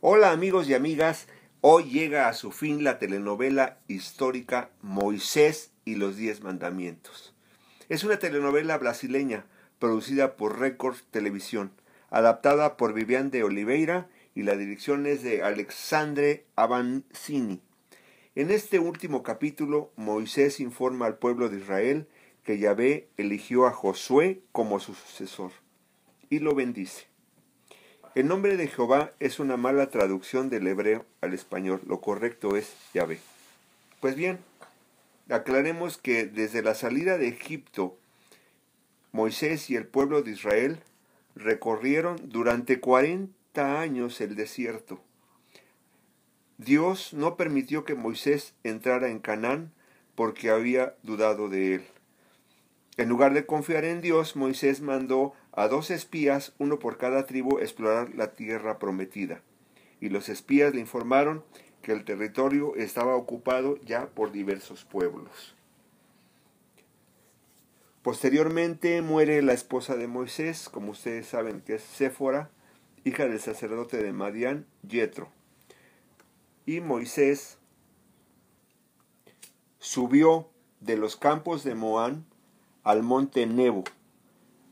Hola amigos y amigas, hoy llega a su fin la telenovela histórica Moisés y los Diez Mandamientos. Es una telenovela brasileña producida por Record Televisión, adaptada por Viviane de Oliveira y la dirección es de Alexandre Avancini. En este último capítulo, Moisés informa al pueblo de Israel que Yahvé eligió a Josué como su sucesor y lo bendice. El nombre de Jehová es una mala traducción del hebreo al español. Lo correcto es Yahvé. Pues bien, aclaremos que desde la salida de Egipto, Moisés y el pueblo de Israel recorrieron durante 40 años el desierto. Dios no permitió que Moisés entrara en Canaán porque había dudado de él. En lugar de confiar en Dios, Moisés mandó a dos espías, uno por cada tribu, explorar la tierra prometida. Y los espías le informaron que el territorio estaba ocupado ya por diversos pueblos. Posteriormente muere la esposa de Moisés, como ustedes saben que es Séfora, hija del sacerdote de Madián, Yetro. Y Moisés subió de los campos de Moán al monte Nebo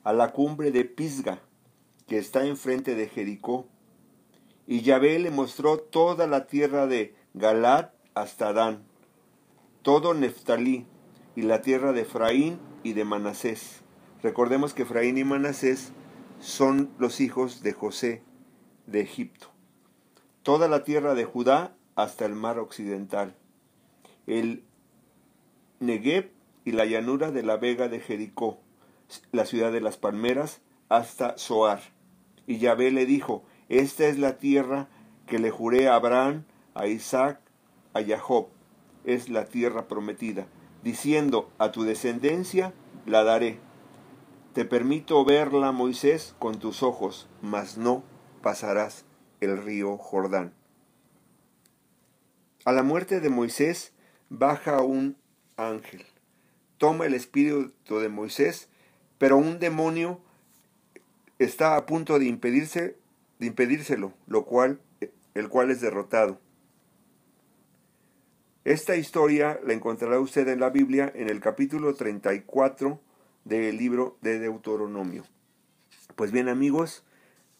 a la cumbre de Pisga, que está enfrente de Jericó. Y Yahvé le mostró toda la tierra de Galat hasta Dan, todo Neftalí y la tierra de Efraín y de Manasés. Recordemos que Efraín y Manasés son los hijos de José de Egipto. Toda la tierra de Judá hasta el mar occidental. El Negev y la llanura de la vega de Jericó la ciudad de las palmeras, hasta Zoar. Y Yahvé le dijo, Esta es la tierra que le juré a Abraham, a Isaac, a Jacob, es la tierra prometida, diciendo, A tu descendencia la daré. Te permito verla, Moisés, con tus ojos, mas no pasarás el río Jordán. A la muerte de Moisés baja un ángel, toma el espíritu de Moisés, pero un demonio está a punto de impedirse de impedírselo, lo cual el cual es derrotado. Esta historia la encontrará usted en la Biblia en el capítulo 34 del libro de Deuteronomio. Pues bien amigos,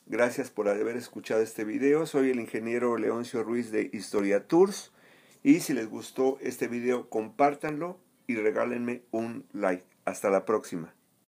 gracias por haber escuchado este video. Soy el ingeniero Leoncio Ruiz de Historia Tours y si les gustó este video compártanlo y regálenme un like. Hasta la próxima.